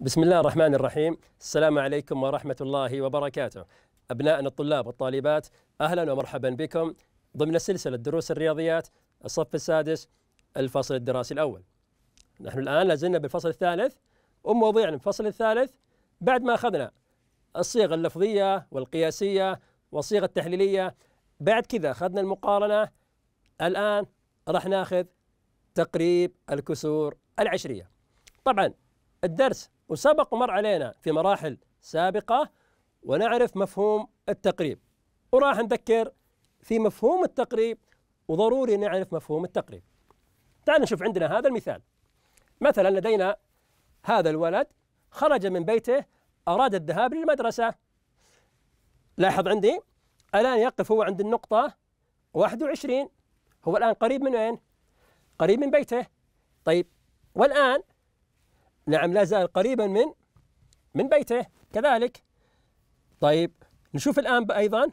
بسم الله الرحمن الرحيم السلام عليكم ورحمة الله وبركاته أبنائنا الطلاب والطالبات أهلا ومرحبا بكم ضمن سلسلة دروس الرياضيات الصف السادس الفصل الدراسي الأول نحن الآن لازلنا بالفصل الثالث ومواضيعنا الفصل الثالث بعد ما أخذنا الصيغة اللفظية والقياسية والصيغة التحليلية بعد كذا أخذنا المقارنة الآن راح ناخذ تقريب الكسور العشرية طبعا الدرس وسبق ومر علينا في مراحل سابقة ونعرف مفهوم التقريب وراح نذكر في مفهوم التقريب وضروري نعرف مفهوم التقريب تعال نشوف عندنا هذا المثال مثلا لدينا هذا الولد خرج من بيته أراد الذهاب للمدرسة لاحظ عندي الآن يقف هو عند النقطة 21 هو الآن قريب من وين؟ قريب من بيته طيب والآن نعم لا زال قريبا من من بيته كذلك طيب نشوف الآن أيضا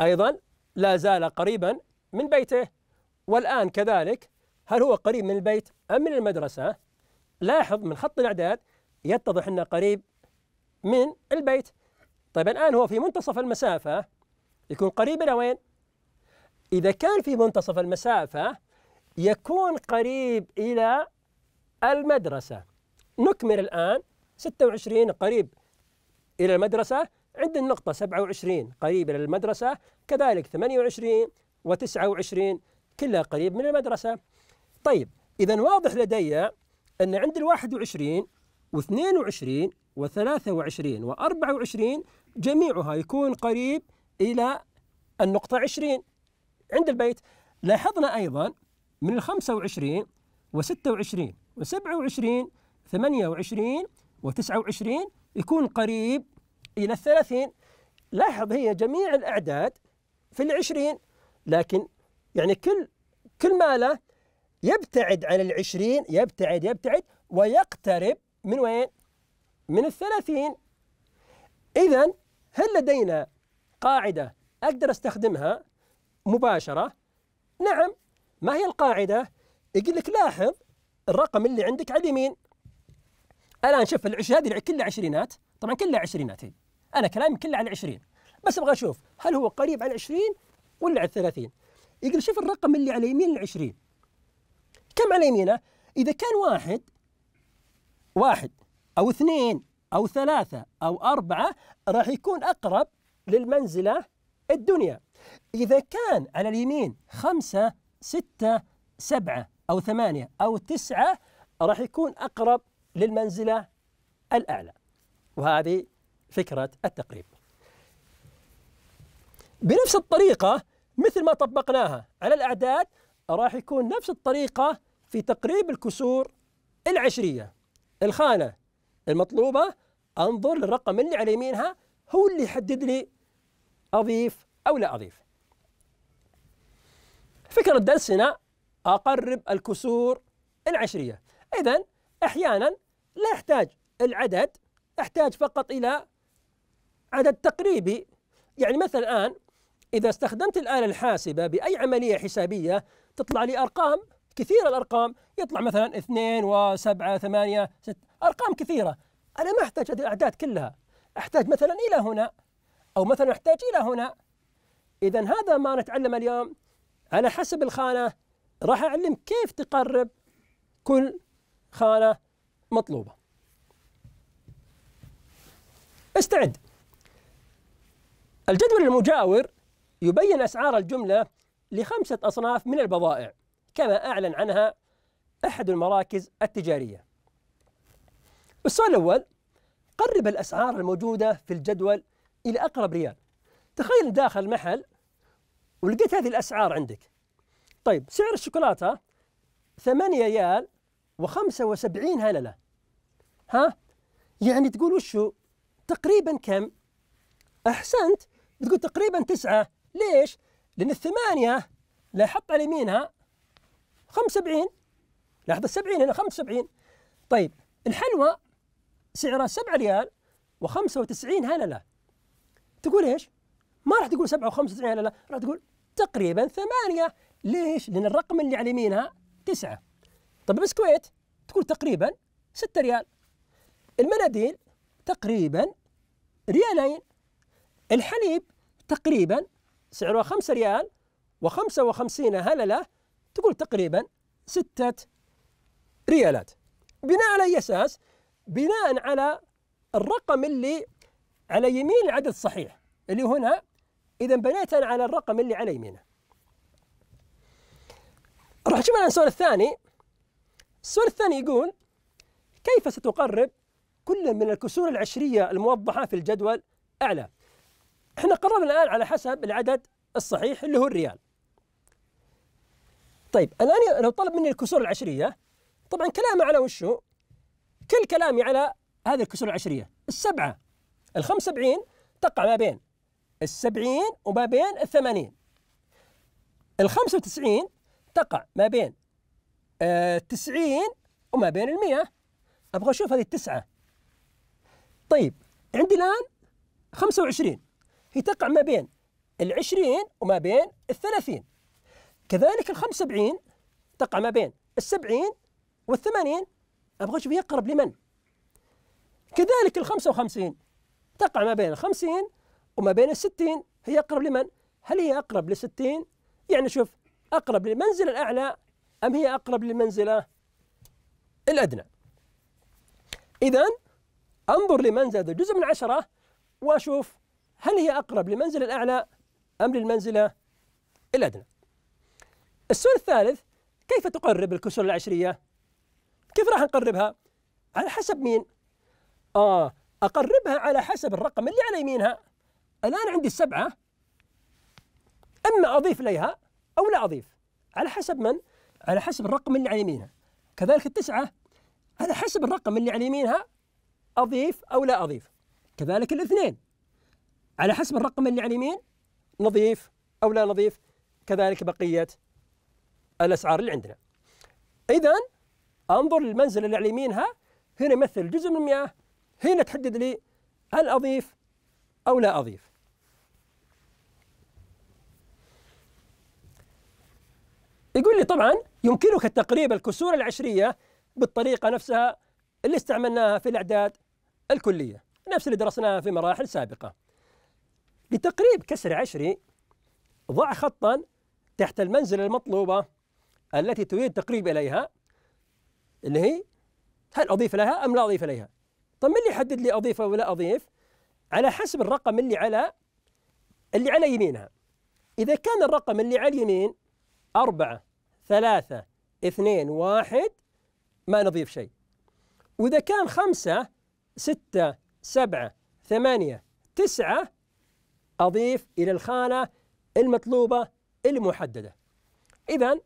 أيضا لا زال قريبا من بيته والآن كذلك هل هو قريب من البيت أم من المدرسة لاحظ من خط الأعداد يتضح أنه قريب من البيت طيب الآن هو في منتصف المسافة يكون قريب إلى وين؟ إذا كان في منتصف المسافة يكون قريب إلى المدرسة نكمل الآن 26 قريب إلى المدرسة عند النقطة 27 قريب إلى المدرسة كذلك 28 و29 كلها قريب من المدرسة طيب إذا واضح لدي أن عند ال 21 و22 و23 و24 جميعها يكون قريب إلى النقطة 20 عند البيت لاحظنا أيضا من ال 25 و26 و27 28 و29 يكون قريب إلى الثلاثين لاحظ هي جميع الأعداد في العشرين لكن يعني كل كل ما له يبتعد عن العشرين يبتعد يبتعد ويقترب من وين؟ من الثلاثين إذا هل لدينا قاعدة أقدر أستخدمها مباشرة؟ نعم ما هي القاعدة؟ يقول لك لاحظ الرقم اللي عندك على اليمين الان شوف العش هذه كلها عشرينات طبعا كلها عشرينات هي انا كلامي كله على 20 بس ابغى اشوف هل هو قريب على 20 ولا على 30 يقول شوف الرقم اللي على يمين ال 20 كم على يمينه؟ اذا كان واحد واحد او اثنين او ثلاثه او اربعه راح يكون اقرب للمنزله الدنيا. اذا كان على اليمين خمسه سته سبعه أو ثمانية أو تسعة راح يكون أقرب للمنزلة الأعلى وهذه فكرة التقريب بنفس الطريقة مثل ما طبقناها على الأعداد راح يكون نفس الطريقة في تقريب الكسور العشرية الخانة المطلوبة أنظر للرقم اللي على يمينها هو اللي يحدد لي أضيف أو لا أضيف فكرة درسنا أقرب الكسور العشرية إذا أحيانا لا يحتاج العدد أحتاج فقط إلى عدد تقريبي يعني مثلا الآن إذا استخدمت الآلة الحاسبة بأي عملية حسابية تطلع لي أرقام كثيرة الأرقام يطلع مثلا 2 و7 8 6 أرقام كثيرة أنا ما أحتاج هذه الأعداد كلها أحتاج مثلا إلى هنا أو مثلا أحتاج إلى هنا إذا هذا ما نتعلم اليوم على حسب الخانة راح أعلمك كيف تقرب كل خانة مطلوبة استعد الجدول المجاور يبين أسعار الجملة لخمسة أصناف من البضائع كما أعلن عنها أحد المراكز التجارية السؤال الأول قرب الأسعار الموجودة في الجدول إلى أقرب ريال تخيل داخل محل ولقيت هذه الأسعار عندك طيب سعر الشوكولاتة 8 ريال و75 هللة ها يعني تقول وشو تقريبا كم أحسنت بتقول تقريبا تسعة ليش لأن الثمانية لا على يمينها 75 لاحظ 70 هنا 75 طيب الحلوى سعرها 7 ريال و95 هللة تقول ايش؟ ما راح تقول 7 و95 هللة راح تقول تقريبا ثمانية ليش؟ لأن الرقم اللي على يمينها تسعة طب البسكويت تقول تقريبا 6 ريال المناديل تقريبا ريالين الحليب تقريبا سعرها 5 ريال و55 هللة تقول تقريبا 6 ريالات بناء على أي أساس؟ بناء على الرقم اللي على يمين العدد الصحيح اللي هنا إذا بنيت أنا على الرقم اللي على يمينه نروح نشوف الآن السؤال الثاني السؤال الثاني يقول كيف ستقرب كل من الكسور العشرية الموضحة في الجدول أعلى احنا قررنا الآن على حسب العدد الصحيح اللي هو الريال طيب الآن لو طلب مني الكسور العشرية طبعا كلامي على وشو كل كلامي على هذه الكسور العشرية السبعة ال 75 تقع ما بين ال 70 وما بين ال 80 ال 95 تقع ما بين آه وما بين المية أبغى أشوف هذه التسعة طيب عندي الآن خمسة وعشرين هي تقع ما بين العشرين وما بين الثلاثين كذلك الخمسة وسبعين تقع ما بين السبعين والثمانين أبغى أشوف يقرب لمن كذلك الخمسة وخمسين تقع ما بين الخمسين وما بين الستين هي أقرب لمن هل هي أقرب للستين يعني شوف أقرب للمنزل الأعلى أم هي أقرب للمنزلة الأدنى إذا أنظر لمنزلة جزء من عشرة وأشوف هل هي أقرب للمنزل الأعلى أم للمنزلة الأدنى السؤال الثالث كيف تقرب الكسور العشرية كيف راح نقربها على حسب مين آه أقربها على حسب الرقم اللي على يمينها الآن عندي السبعة أما أضيف إليها أو لا أضيف على حسب من؟ على حسب الرقم اللي على يمينها كذلك التسعة على حسب الرقم اللي على يمينها أضيف أو لا أضيف كذلك الاثنين على حسب الرقم اللي على اليمين نضيف أو لا نضيف كذلك بقية الأسعار اللي عندنا إذا أنظر للمنزل اللي على يمينها هنا يمثل جزء من المياه هنا تحدد لي هل أضيف أو لا أضيف يقول لي طبعا يمكنك تقريب الكسور العشرية بالطريقة نفسها اللي استعملناها في الأعداد الكلية نفس اللي درسناها في مراحل سابقة لتقريب كسر عشري ضع خطا تحت المنزلة المطلوبة التي تريد تقريب إليها اللي هي هل أضيف لها أم لا أضيف إليها طب من اللي يحدد لي أضيف ولا أضيف على حسب الرقم اللي على اللي على يمينها إذا كان الرقم اللي على اليمين أربعة ثلاثة اثنين واحد ما نضيف شيء وإذا كان خمسة ستة سبعة ثمانية تسعة أضيف إلى الخانة المطلوبة المحددة إذا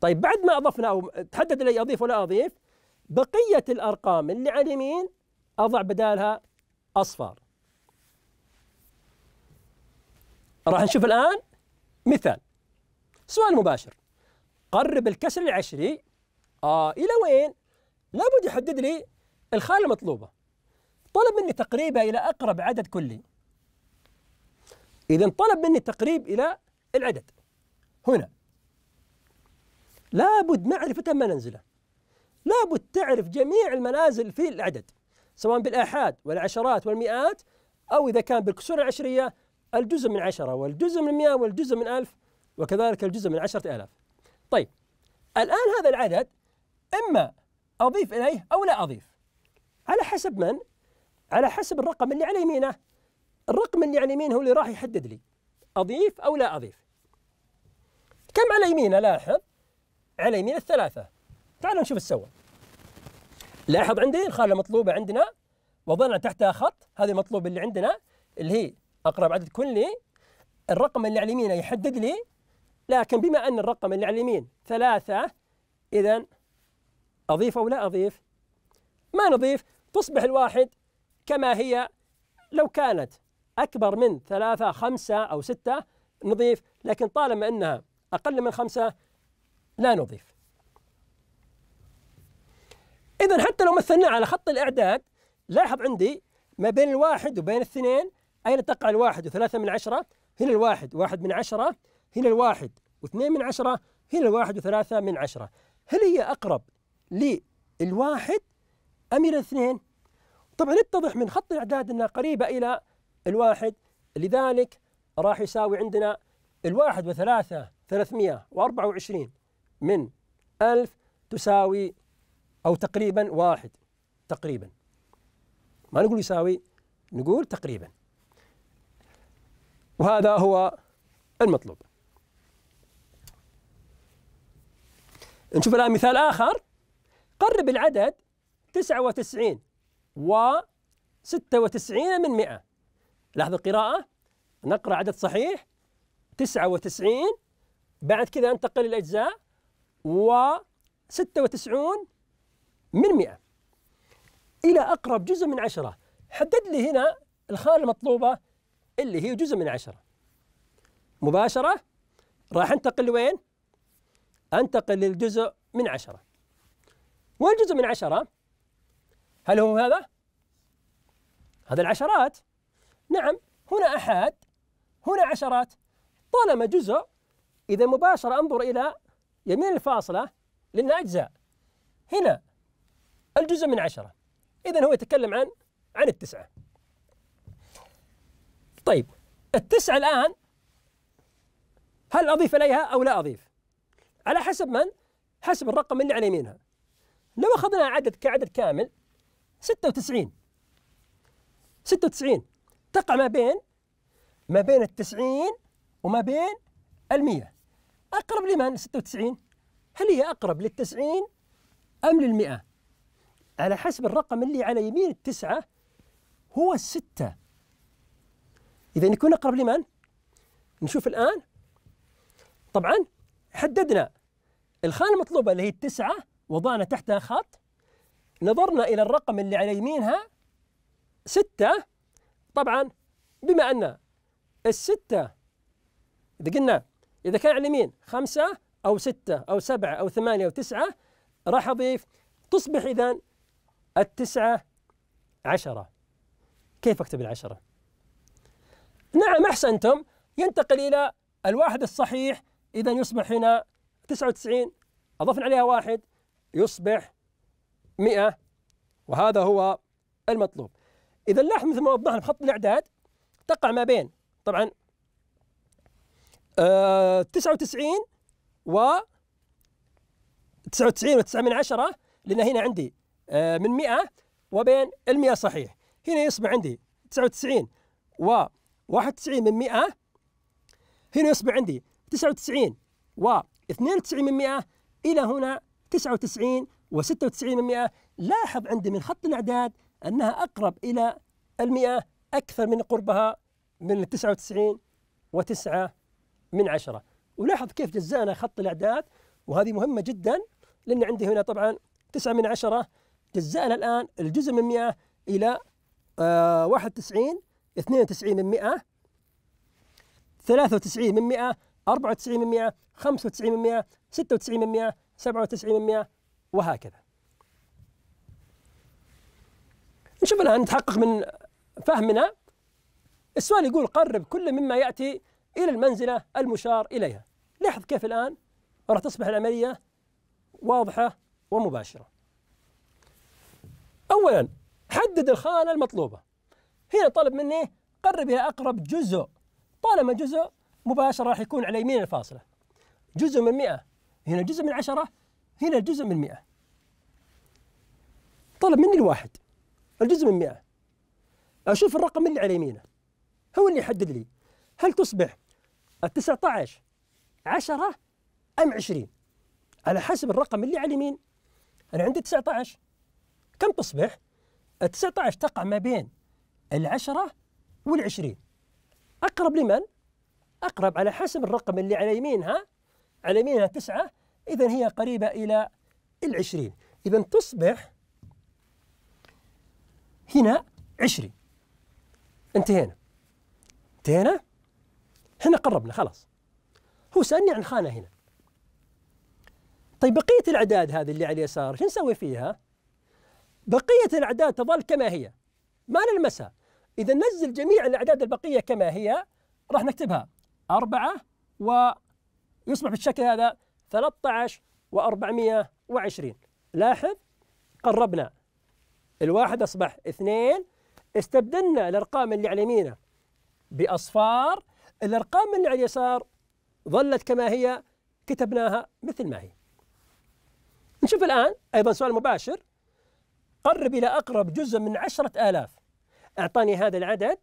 طيب بعد ما أضفنا أو تحدد لي أضيف ولا أضيف بقية الأرقام اللي على اليمين أضع بدالها أصفار راح نشوف الآن مثال سؤال مباشر قرب الكسر العشري آه إلى وين؟ لابد يحدد لي الخانة المطلوبة طلب مني تقريبها إلى أقرب عدد كلي إذا طلب مني تقريب إلى العدد هنا لابد معرفة منازله لابد تعرف جميع المنازل في العدد سواء بالآحاد والعشرات والمئات أو إذا كان بالكسور العشرية الجزء من عشرة والجزء من مئة والجزء من ألف وكذلك الجزء من عشرة آلاف طيب الآن هذا العدد إما أضيف إليه أو لا أضيف على حسب من؟ على حسب الرقم اللي على يمينه الرقم اللي على يمينه هو اللي راح يحدد لي أضيف أو لا أضيف كم على يمينه لاحظ على يمين الثلاثة تعالوا نشوف سوى لاحظ عندي الخانة مطلوبة عندنا وضعنا تحتها خط هذه المطلوبة اللي عندنا اللي هي أقرب عدد كلي الرقم اللي على يمينه يحدد لي لكن بما أن الرقم اللي على اليمين ثلاثة إذا أضيف أو لا أضيف ما نضيف تصبح الواحد كما هي لو كانت أكبر من ثلاثة خمسة أو ستة نضيف لكن طالما أنها أقل من خمسة لا نضيف إذا حتى لو مثلنا على خط الإعداد لاحظ عندي ما بين الواحد وبين الاثنين أين تقع الواحد وثلاثة من عشرة هنا الواحد واحد من عشرة هنا الواحد واثنين من عشرة هنا الواحد وثلاثة من عشرة هل هي أقرب للواحد أم إلى الاثنين؟ طبعا يتضح من خط الإعداد أنها قريبة إلى الواحد لذلك راح يساوي عندنا الواحد وثلاثة ثلاثمية وأربعة وعشرين من ألف تساوي أو تقريبا واحد تقريبا ما نقول يساوي نقول تقريبا وهذا هو المطلوب نشوف الآن مثال آخر قرب العدد 99 و 96 من 100 لاحظ القراءة نقرأ عدد صحيح 99 بعد كذا انتقل للأجزاء و 96 من 100 إلى أقرب جزء من 10 حدد لي هنا الخانة المطلوبة اللي هي جزء من 10 مباشرة راح انتقل لوين؟ أنتقل للجزء من عشرة والجزء من عشرة هل هو هذا؟ هذا العشرات نعم هنا أحد هنا عشرات طالما جزء إذا مباشرة أنظر إلى يمين الفاصلة لأنها أجزاء هنا الجزء من عشرة إذا هو يتكلم عن عن التسعة طيب التسعة الآن هل أضيف إليها أو لا أضيف على حسب من؟ حسب الرقم اللي على يمينها لو اخذنا عدد كعدد كامل 96 96 تقع ما بين ما بين ال 90 وما بين ال 100 اقرب لمن 96 هل هي اقرب لل 90 ام لل 100 على حسب الرقم اللي على يمين التسعة هو الستة إذا يكون أقرب لمن؟ نشوف الآن طبعا حددنا الخانة المطلوبة اللي هي التسعة وضعنا تحتها خط نظرنا إلى الرقم اللي على يمينها ستة طبعا بما أن الستة إذا قلنا إذا كان على اليمين خمسة أو ستة أو سبعة أو ثمانية أو تسعة راح أضيف تصبح إذا التسعة عشرة كيف أكتب العشرة؟ نعم أحسنتم ينتقل إلى الواحد الصحيح إذا يصبح هنا 99 أضفنا عليها واحد يصبح 100 وهذا هو المطلوب إذا لاحظ مثل ما وضحنا بخط الإعداد تقع ما بين طبعا آه 99 و 99 و9 من عشرة لأن هنا عندي آه من 100 وبين ال 100 صحيح هنا يصبح عندي 99 و 91 من 100 هنا يصبح عندي 99 و 92 من 100 إلى هنا 99 و 96 من 100 لاحظ عندي من خط الأعداد أنها أقرب إلى المئة أكثر من قربها من 99 و9 من 10 ولاحظ كيف جزأنا خط الأعداد وهذه مهمة جدا لأن عندي هنا طبعا 9 من 10 جزأنا الآن الجزء من 100 إلى 91 آه، 92 من 100 93 من 100 94% 95% 96% 97% وهكذا نشوف الآن نتحقق من فهمنا السؤال يقول قرب كل مما يأتي إلى المنزلة المشار إليها لاحظ كيف الآن راح تصبح العملية واضحة ومباشرة أولا حدد الخانة المطلوبة هنا طلب مني قرب إلى أقرب جزء طالما جزء مباشره راح يكون على يمين الفاصله جزء من 100 هنا جزء من 10 هنا جزء من 100 طلب مني الواحد الجزء من 100 اشوف الرقم اللي على يمينه هو اللي يحدد لي هل تصبح ال 19 10 ام 20 على حسب الرقم اللي على اليمين انا عندي 19 كم تصبح؟ ال 19 تقع ما بين العشرة والعشرين أقرب لمن؟ أقرب على حسب الرقم اللي على يمينها على يمينها تسعة إذا هي قريبة إلى العشرين إذا تصبح هنا عشرين انتهينا انتهينا هنا قربنا خلاص هو سألني عن خانة هنا طيب بقية الأعداد هذه اللي على اليسار شو نسوي فيها؟ بقية الأعداد تظل كما هي ما نلمسها إذا نزل جميع الأعداد البقية كما هي راح نكتبها أربعة ويصبح بالشكل هذا 13 و420 لاحظ قربنا الواحد أصبح اثنين استبدلنا الأرقام اللي على يمينه بأصفار الأرقام اللي على اليسار ظلت كما هي كتبناها مثل ما هي نشوف الآن أيضا سؤال مباشر قرب إلى أقرب جزء من عشرة آلاف أعطاني هذا العدد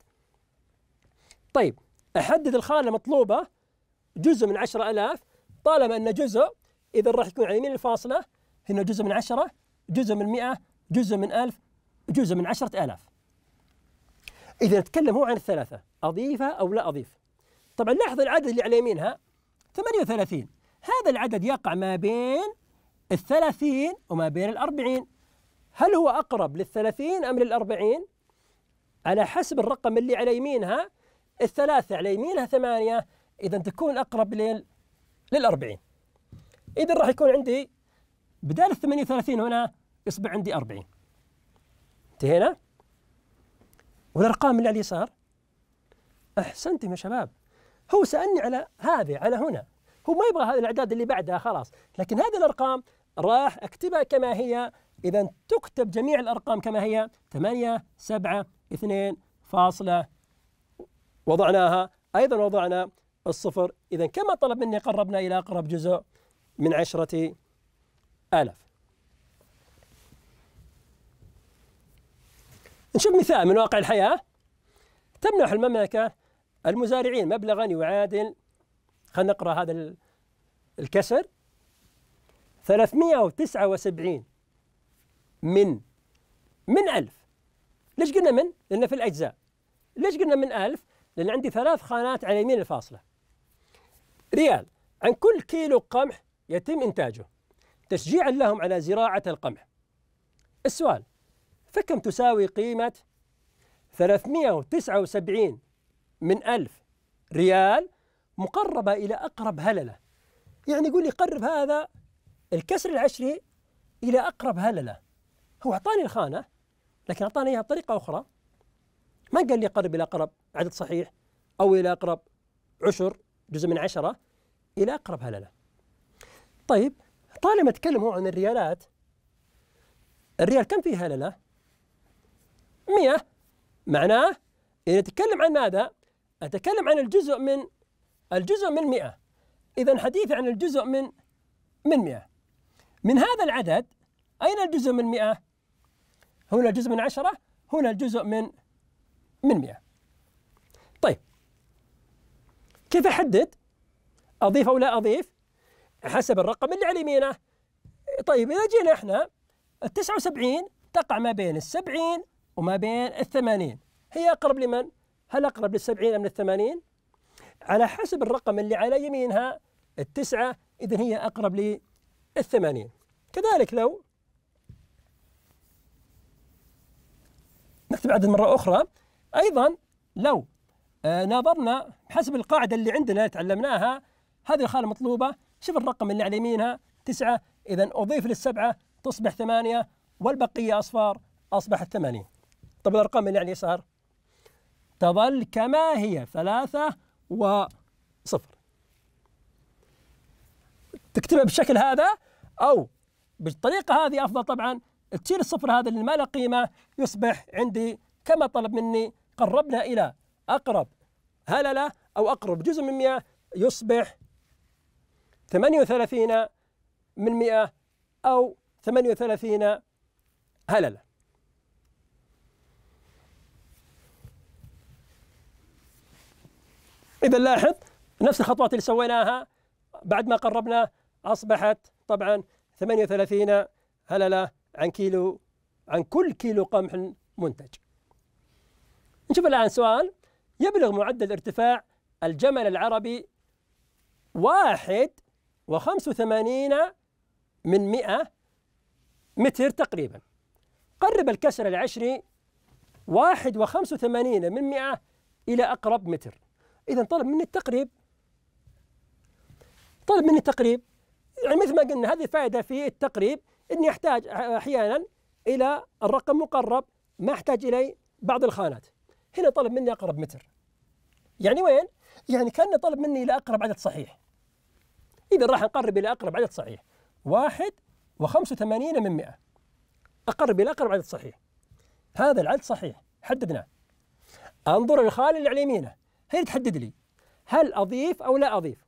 طيب أحدد الخانة المطلوبه جزء من 10000 طالما أن جزء إذا راح يكون على يمين الفاصلة هنا جزء من 10 جزء من 100 جزء من 1000 جزء من 10000 إذا نتكلم هو عن الثلاثة أضيفها أو لا أضيف طبعا لاحظ العدد اللي على يمينها 38 هذا العدد يقع ما بين ال 30 وما بين ال 40 هل هو أقرب لل 30 أم لل 40 على حسب الرقم اللي على يمينها الثلاثة على يمينها ثمانية إذا تكون أقرب لل للأربعين إذا راح يكون عندي بدال الثمانية وثلاثين هنا يصبح عندي أربعين انتهينا والأرقام اللي على اليسار أحسنتم يا شباب هو سألني على هذه على هنا هو ما يبغى هذه الأعداد اللي بعدها خلاص لكن هذه الأرقام راح أكتبها كما هي إذا تكتب جميع الأرقام كما هي 8 7 2 فاصلة وضعناها أيضا وضعنا الصفر إذا كما طلب مني قربنا إلى أقرب جزء من عشرة آلاف نشوف مثال من واقع الحياة تمنح المملكة المزارعين مبلغا يعادل خلينا نقرأ هذا الكسر 379 من من ألف ليش قلنا من؟ لأن في الأجزاء ليش قلنا من ألف؟ لأن عندي ثلاث خانات على يمين الفاصلة ريال عن كل كيلو قمح يتم إنتاجه تشجيعا لهم على زراعة القمح السؤال فكم تساوي قيمة 379 من ألف ريال مقربة إلى أقرب هللة يعني يقول لي قرب هذا الكسر العشري إلى أقرب هللة هو أعطاني الخانة لكن أعطاني إياها بطريقة أخرى ما قال لي قرب إلى أقرب عدد صحيح أو إلى أقرب عشر جزء من عشرة إلى أقرب هللة طيب طالما تكلموا عن الريالات الريال كم فيه هللة؟ مئة معناه إذا نتكلم عن ماذا؟ أتكلم عن الجزء من الجزء من مئة إذا حديث عن الجزء من من مئة من هذا العدد أين الجزء من مئة؟ هنا الجزء من عشرة هنا الجزء من من مئة طيب كيف احدد؟ اضيف او لا اضيف؟ حسب الرقم اللي على يمينه. طيب اذا جينا احنا ال 79 تقع ما بين ال 70 وما بين ال 80 هي اقرب لمن؟ هل اقرب لل 70 ام لل 80؟ على حسب الرقم اللي على يمينها التسعه اذا هي اقرب لل 80 كذلك لو نكتب عدد مره اخرى ايضا لو آه، ناظرنا حسب القاعده اللي عندنا تعلمناها هذه الخانه مطلوبه شوف الرقم اللي على يمينها تسعه اذا اضيف للسبعه تصبح ثمانيه والبقيه اصفار اصبحت ثمانيه. طب الارقام اللي على اليسار تظل كما هي ثلاثه وصفر. تكتبها بالشكل هذا او بالطريقه هذه افضل طبعا تشيل الصفر هذا اللي ما له قيمه يصبح عندي كما طلب مني قربنا الى أقرب هللة أو أقرب جزء من 100 يصبح 38 من 100 أو 38 هللة إذا لاحظ نفس الخطوات اللي سويناها بعد ما قربنا أصبحت طبعا 38 هللة عن كيلو عن كل كيلو قمح منتج نشوف الآن سؤال يبلغ معدل ارتفاع الجمل العربي واحد وخمس وثمانين من مئة متر تقريبا قرب الكسر العشري واحد وخمس وثمانين من مئة إلى أقرب متر إذا طلب مني التقريب طلب مني التقريب يعني مثل ما قلنا هذه فائدة في التقريب إني أحتاج أحيانا إلى الرقم مقرب ما أحتاج إليه بعض الخانات هنا طلب مني أقرب متر يعني وين؟ يعني كأنه طلب مني إلى أقرب عدد صحيح إذا راح نقرب إلى أقرب عدد صحيح واحد وخمسة وثمانين من مئة أقرب إلى أقرب عدد صحيح هذا العدد صحيح حددناه أنظر للخالي اللي على يمينه هي تحدد لي هل أضيف أو لا أضيف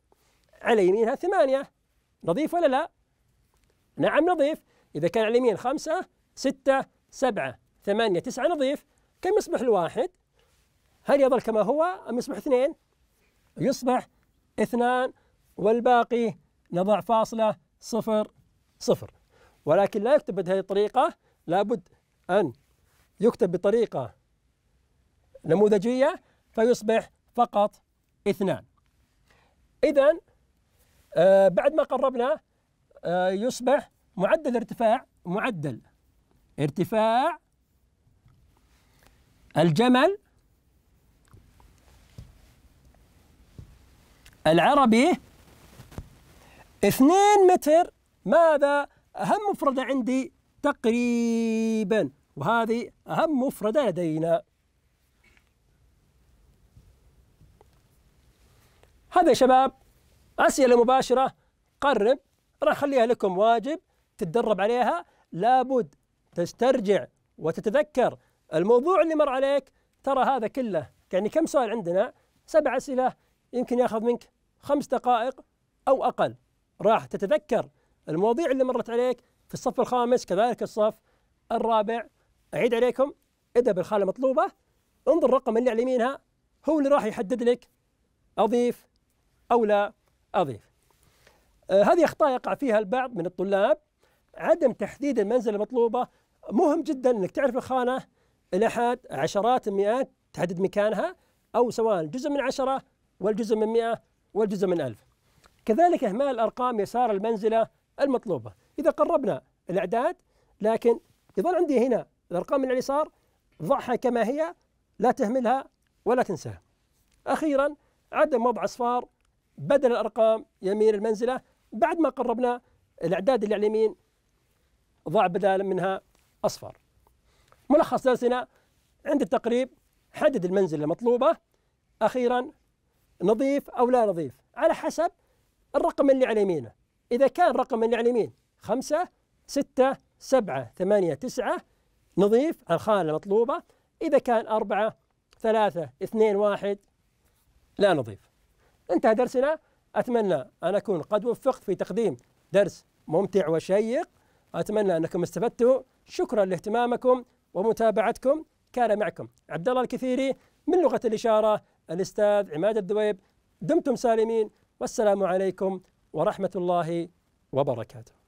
على يمينها ثمانية نضيف ولا لا نعم نضيف إذا كان على اليمين خمسة ستة سبعة ثمانية تسعة نضيف كم يصبح الواحد هل يظل كما هو أم يصبح اثنين يصبح اثنان والباقي نضع فاصلة صفر صفر ولكن لا يكتب بهذه الطريقة لابد أن يكتب بطريقة نموذجية فيصبح فقط اثنان إذا آه بعد ما قربنا آه يصبح معدل ارتفاع معدل ارتفاع الجمل العربي 2 متر ماذا أهم مفردة عندي تقريبا وهذه أهم مفردة لدينا هذا يا شباب أسئلة مباشرة قرب راح أخليها لكم واجب تتدرب عليها لابد تسترجع وتتذكر الموضوع اللي مر عليك ترى هذا كله يعني كم سؤال عندنا سبع أسئلة يمكن ياخذ منك خمس دقائق أو أقل راح تتذكر المواضيع اللي مرت عليك في الصف الخامس كذلك الصف الرابع أعيد عليكم اذهب الخانة المطلوبة انظر الرقم اللي على يمينها هو اللي راح يحدد لك أضيف أو لا أضيف آه هذه أخطاء يقع فيها البعض من الطلاب عدم تحديد المنزلة المطلوبة مهم جدا أنك تعرف الخانة الاحد عشرات المئات تحدد مكانها أو سواء جزء من عشرة والجزء من 100 والجزء من 1000 كذلك إهمال أرقام يسار المنزلة المطلوبة إذا قربنا الأعداد لكن يظل عندي هنا الأرقام من اليسار ضعها كما هي لا تهملها ولا تنساها أخيرا عدم وضع أصفار بدل الأرقام يمين المنزلة بعد ما قربنا الأعداد اللي على اليمين ضع بدلا منها أصفر ملخص درسنا عند التقريب حدد المنزلة المطلوبة أخيرا نظيف أو لا نظيف على حسب الرقم اللي على يمينه إذا كان رقم اللي على اليمين خمسة ستة سبعة ثمانية تسعة نظيف الخانة المطلوبة إذا كان أربعة ثلاثة اثنين واحد لا نظيف انتهى درسنا أتمنى أن أكون قد وفقت في تقديم درس ممتع وشيق أتمنى أنكم استفدتوا شكرا لاهتمامكم ومتابعتكم كان معكم عبد الله الكثيري من لغة الإشارة الأستاذ عماد الدويب دمتم سالمين والسلام عليكم ورحمة الله وبركاته